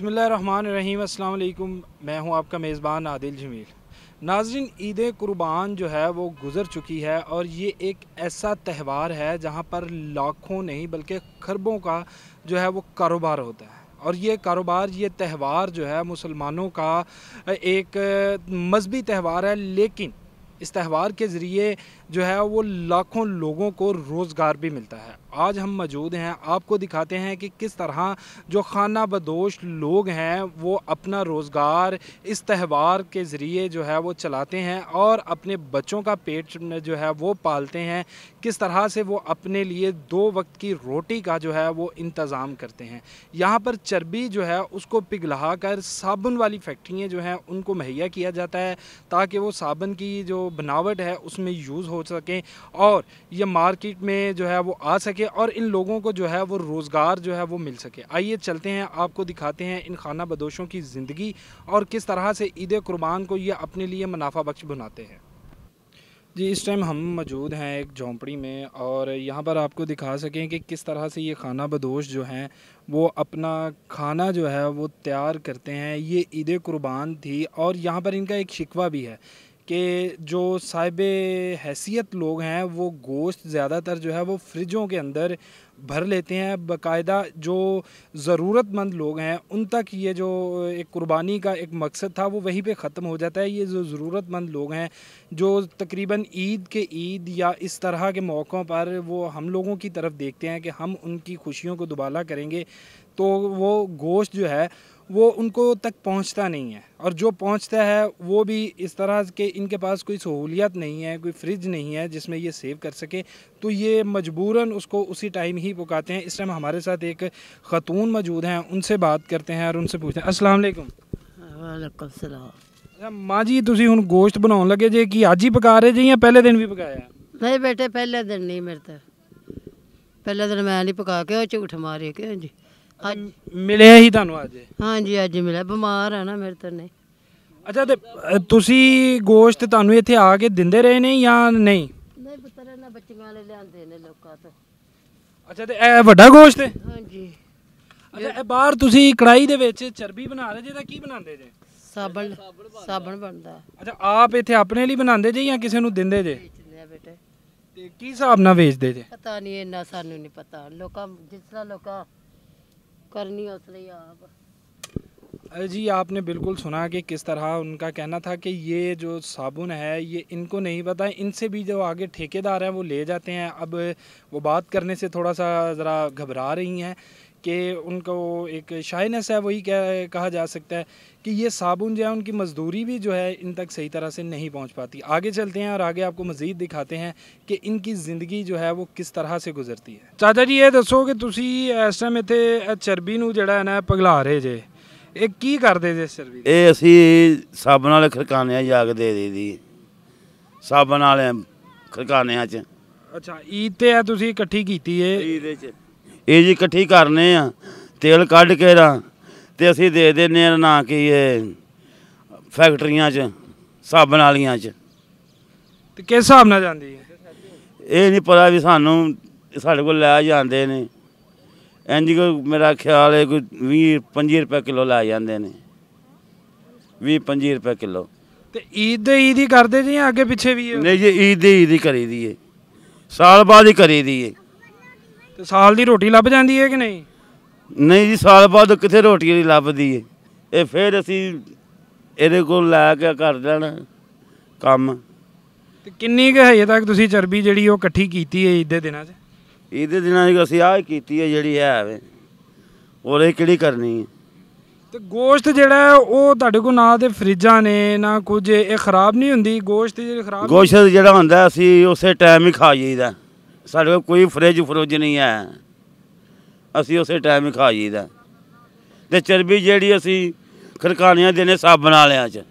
बसमीम अल्लाम मैं हूं आपका मेज़बान आदिल जमील नाजरीन ईद कुर्बान जो है वो गुज़र चुकी है और ये एक ऐसा त्यौहार है जहां पर लाखों नहीं बल्कि खरबों का जो है वो कारोबार होता है और ये कारोबार ये त्यौहार जो है मुसलमानों का एक मजहबी त्यौहार है लेकिन इस त्यौहार के ज़रिए जो है वो लाखों लोगों को रोज़गार भी मिलता है आज हम मौजूद हैं आपको दिखाते हैं कि किस तरह जो खाना बदोश लोग हैं वो अपना रोज़गार इस त्यौहार के ज़रिए जो है वो चलाते हैं और अपने बच्चों का पेट जो है वो पालते हैं किस तरह से वो अपने लिए दो वक्त की रोटी का जो है वो इंतज़ाम करते हैं यहाँ पर चर्बी जो है उसको पिघला कर साबुन वाली फैक्ट्रियाँ जो हैं उनको मुहैया किया जाता है ताकि वो साबुन की जो बनावट है उसमें यूज़ हो सकें और ये मार्केट में जो है वो आ सके सके और इन लोगों को जो है वो रोज़गार जो है वो मिल सके आइए चलते हैं आपको दिखाते हैं इन खाना बदोशों की ज़िंदगी और किस तरह से ईद कुर्बान को ये अपने लिए मुनाफा बख्श बनाते हैं जी इस टाइम हम मौजूद हैं एक झोंपड़ी में और यहाँ पर आपको दिखा सकें कि किस तरह से ये खाना बदोश जो हैं वो अपना खाना जो है वो तैयार करते हैं ये ईद कुर्बान थी और यहाँ पर इनका एक शिकवा भी है कि जो साहिब हैसियत लोग हैं वो गोश्त ज़्यादातर जो है वो फ्रिजों के अंदर भर लेते हैं बाकायदा जो ज़रूरतमंद लोग हैं उन तक ये जो एक कुर्बानी का एक मकसद था वो वहीं पे ख़त्म हो जाता है ये जो ज़रूरतमंद लोग हैं जो तकरीबन ईद के ईद या इस तरह के मौक़ों पर वो हम लोगों की तरफ देखते हैं कि हम उनकी खुशियों को दुबाला करेंगे तो वो गोश्त जो है वो उनको तक पहुंचता नहीं है और जो पहुंचता है वो भी इस तरह के इनके पास कोई सहूलियत नहीं है कोई फ्रिज नहीं है जिसमें ये सेव कर सके तो ये मजबूरन उसको उसी टाइम ही पकाते हैं इस टाइम हमारे साथ एक ख़तून मौजूद हैं उनसे बात करते हैं और उनसे पूछते हैं असलम अच्छा, माँ जी तुम हूँ गोश्त बना लगे जे कि अज ही पका रहे जी या पहले दिन भी पकाया नहीं बेटे पहले दिन नहीं मेरे तो पहले दिन मैं नहीं पका के झूठ मारे ਮਾਰੇ जी ਅੱਜ ਮਿਲਿਆ ਹੀ ਤੁਹਾਨੂੰ ਅੱਜ ਹਾਂਜੀ ਅੱਜ ਮਿਲਿਆ ਬਿਮਾਰ ਆ ਨਾ ਮੇਰੇ ਤੋਂ ਨਹੀਂ ਅੱਛਾ ਤੇ ਤੁਸੀਂ ਗੋਸ਼ਤ ਤੁਹਾਨੂੰ ਇੱਥੇ ਆ ਕੇ ਦਿੰਦੇ ਰਹੇ ਨੇ ਜਾਂ ਨਹੀਂ ਨਹੀਂ ਪੁੱਤਰ ਇਹਨਾਂ ਬੱਚੀਆਂ ਵਾਲੇ ਲਿਆਂਦੇ ਨੇ ਲੋਕਾਂ ਤੋਂ ਅੱਛਾ ਤੇ ਇਹ ਵੱਡਾ ਗੋਸ਼ਤ ਹੈ ਹਾਂਜੀ ਅੱਛਾ ਇਹ ਬਾਹਰ ਤੁਸੀਂ ਕੜਾਈ ਦੇ ਵਿੱਚ ਚਰਬੀ ਬਣਾ ਰਹੇ ਜੇ ਤਾਂ ਕੀ ਬਣਾਉਂਦੇ ਜੇ ਸਾਬਣ ਸਾਬਣ ਬਣਦਾ ਅੱਛਾ ਆਪ ਇੱਥੇ ਆਪਣੇ ਲਈ ਬਣਾਉਂਦੇ ਜੇ ਜਾਂ ਕਿਸੇ ਨੂੰ ਦਿੰਦੇ ਜੇ ਤੇ ਕੀ ਹਿਸਾਬ ਨਾਲ ਵੇਚਦੇ ਜੇ ਪਤਾ ਨਹੀਂ ਇੰਨਾ ਸਾਨੂੰ ਨਹੀਂ ਪਤਾ ਲੋਕਾਂ ਜਿਸ ਤਰ੍ਹਾਂ ਲੋਕਾਂ करनी उतरी आप जी आपने बिल्कुल सुना कि किस तरह उनका कहना था कि ये जो साबुन है ये इनको नहीं पता इनसे भी जो आगे ठेकेदार हैं वो ले जाते हैं अब वो बात करने से थोड़ा सा ज़रा घबरा रही हैं कि उनको एक शाइनेस है वही कहा जा सकता है कि ये साबुन जो है उनकी मजदूरी भी जो है इन तक सही तरह से नहीं पहुंच पाती आगे चलते हैं और आगे आपको मज़ीद दिखाते हैं कि इनकी ज़िंदगी जो है वो किस तरह से गुजरती है चाचा जी ये दसो कि तुम इस टाइम इतने चर्बी जोड़ा है ना पगला रहे जे ਇਹ ਕੀ ਕਰਦੇ ਜੇ ਸਰਵਿਸ ਇਹ ਅਸੀਂ ਸਾਬਣ ਵਾਲੇ ਖਰਕਾਨਿਆਂ ਜਾ ਕੇ ਦੇ ਦੇਦੀ ਸਾਬਣ ਵਾਲੇ ਖਰਕਾਨਿਆਂ ਚ ਅੱਛਾ ਈਦ ਤੇ ਆ ਤੁਸੀਂ ਇਕੱਠੀ ਕੀਤੀ ਇਹ ਜੀ ਇਕੱਠੀ ਕਰਨੇ ਆ ਤੇਲ ਕੱਢ ਕੇ ਦਾ ਤੇ ਅਸੀਂ ਦੇ ਦਿੰਨੇ ਆ ਨਾ ਕੀ ਇਹ ਫੈਕਟਰੀਆਂ 'ਚ ਸਾਬਣ ਵਾਲੀਆਂ 'ਚ ਤੇ ਕਿਸ ਹਿਸਾਬ ਨਾਲ ਜਾਂਦੀ ਹੈ ਇਹ ਨਹੀਂ ਪਤਾ ਵੀ ਸਾਨੂੰ ਸਾਡੇ ਕੋਲ ਲੈ ਜਾਂਦੇ ਨੇ ਇੰਜ ਕੋ ਮੇਰਾ ਖਿਆਲ ਹੈ ਕੋਈ 20 25 ਰੁਪਏ ਕਿਲੋ ਲੈ ਜਾਂਦੇ ਨੇ 20 25 ਰੁਪਏ ਕਿਲੋ ਤੇ ਈਦ ਈਦੀ ਈਦ ਹੀ ਕਰਦੇ ਜੀ ਅੱਗੇ ਪਿੱਛੇ ਵੀ ਨਹੀਂ ਜੀ ਈਦ ਈਦੀ ਈਦ ਹੀ ਕਰੀਦੀ ਏ ਸਾਲ ਬਾਅਦ ਹੀ ਕਰੀਦੀ ਏ ਤੇ ਸਾਲ ਦੀ ਰੋਟੀ ਲੱਭ ਜਾਂਦੀ ਹੈ ਕਿ ਨਹੀਂ ਨਹੀਂ ਜੀ ਸਾਲ ਬਾਅਦ ਕਿੱਥੇ ਰੋਟੀ ਨਹੀਂ ਲੱਭਦੀ ਏ ਇਹ ਫਿਰ ਅਸੀਂ ਇਹਦੇ ਕੋਲ ਲੈ ਕੇ ਕਰ ਦੇਣਾ ਕੰਮ ਤੇ ਕਿੰਨੀ ਕੁ ਹੈ ਤੱਕ ਤੁਸੀਂ ਚਰਬੀ ਜਿਹੜੀ ਉਹ ਇਕੱਠੀ ਕੀਤੀ ਹੈ ਇਹਦੇ ਦਿਨਾਂ 'ਚ ਇਹਦੇ ਦਿਨਾਂ 'ਚ ਅਸੀਂ ਆਹ ਕੀਤੀ ਹੈ ਜਿਹੜੀ ਹੈ ਵੇ ਹੋਰ ਇਹ ਕਿਹੜੀ ਕਰਨੀ ਹੈ ਤੇ ਗੋਸ਼ਤ ਜਿਹੜਾ ਉਹ ਤੁਹਾਡੇ ਕੋਲ ਨਾ ਤੇ ਫ੍ਰਿਜਾਂ ਨੇ ਨਾ ਕੁਝ ਇਹ ਖਰਾਬ ਨਹੀਂ ਹੁੰਦੀ ਗੋਸ਼ਤ ਜਿਹੜੀ ਖਰਾਬ ਗੋਸ਼ਤ ਜਿਹੜਾ ਹੁੰਦਾ ਅਸੀਂ ਉਸੇ ਟਾਈਮ ਹੀ ਖਾ ਜਾਈਦਾ ਸਾਡੇ ਕੋਲ ਕੋਈ ਫ੍ਰਿਜ ਫਰੋਜ ਨਹੀਂ ਹੈ ਅਸੀਂ ਉਸੇ ਟਾਈਮ ਹੀ ਖਾ ਜੀਦਾ ਤੇ ਚਰਬੀ ਜਿਹੜੀ ਅਸੀਂ ਖਰਕਾਨੀਆਂ ਦੇ ਨੇ ਸਾਬਣ ਵਾਲਿਆਂ 'ਚ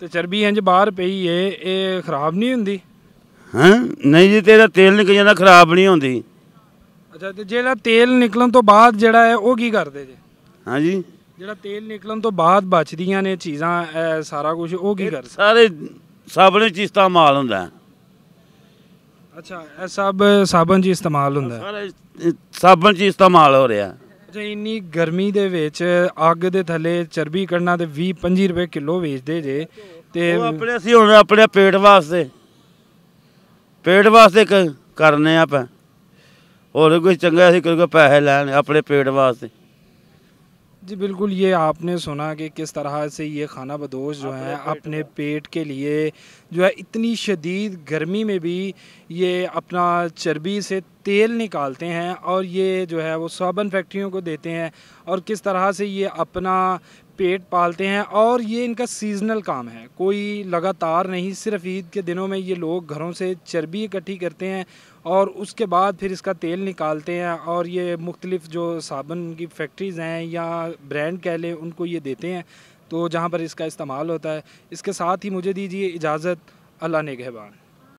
ਤੇ ਚਰਬੀ ਇੰਜ ਬਾਹਰ ਪਈ ਏ ਇਹ ਖਰਾਬ ਨਹੀਂ ਹੁੰਦੀ ਹਾਂ ਨਹੀਂ ਜੀ ਤੇਰਾ ਤੇਲ ਨਿਕਲ ਜਾਂਦਾ ਖਰਾਬ ਨਹੀਂ ਹੁੰਦੀ ਅੱਛਾ ਤੇ ਜਿਹੜਾ ਤੇਲ ਨਿਕਲਣ ਤੋਂ ਬਾਅਦ ਜਿਹੜਾ ਹੈ ਉਹ ਕੀ ਕਰਦੇ ਜੀ ਹਾਂ ਜੀ ਜਿਹੜਾ ਤੇਲ ਨਿਕਲਣ ਤੋਂ ਬਾਅਦ ਬਚਦੀਆਂ ਨੇ ਚੀਜ਼ਾਂ ਸਾਰਾ ਕੁਝ ਉਹ ਕੀ ਕਰਦੇ ਸਾਰੇ ਸਾਬਣੇ ਚੀਸਤਾ ਮਾਲ ਹੁੰਦਾ ਅੱਛਾ ਇਹ ਸਭ ਸਾਬਣ ਜੀ ਇਸਤੇਮਾਲ ਹੁੰਦਾ ਸਾਰੇ ਸਾਬਣ ਜੀ ਇਸਤੇਮਾਲ ਹੋ ਰਿਹਾ ਜੇ ਇੰਨੀ ਗਰਮੀ ਦੇ ਵਿੱਚ ਅੱਗ ਦੇ ਥੱਲੇ ਚਰਬੀ ਕੱਢਣਾ ਤੇ 20 25 ਰੁਪਏ ਕਿਲੋ ਵੇਚਦੇ ਜੇ ਤੇ ਉਹ ਆਪਣੇ ਅਸੀਂ ਹੁਣ ਆਪਣੇ ਪੇਟ ਵਾਸਤੇ ਪੇਟ ਵਾਸਤੇ ਕਰਨੇ ਆਪਾਂ ਹੋਰ ਕੋਈ ਚੰਗਾ ਅਸੀਂ ਕੋਈ ਪੈਸੇ ਲੈਣ ਆਪਣੇ ਪੇਟ ਵਾਸਤੇ जी बिल्कुल ये आपने सुना कि किस तरह से ये खाना बदोश जो है अपने पेट के लिए जो है इतनी शदीद गर्मी में भी ये अपना चर्बी से तेल निकालते हैं और ये जो है वो साबन फैक्ट्रियों को देते हैं और किस तरह से ये अपना पेट पालते हैं और ये इनका सीजनल काम है कोई लगातार नहीं सिर्फ ईद के दिनों में ये लोग घरों से चर्बी इकट्ठी करते हैं और उसके बाद फिर इसका तेल निकालते हैं और ये मुख्तलिफ़ जो साबुन की फैक्ट्रीज़ हैं या ब्रांड कह लें उनको ये देते हैं तो जहाँ पर इसका इस्तेमाल होता है इसके साथ ही मुझे दीजिए इजाज़त अल्लाह नेगहबान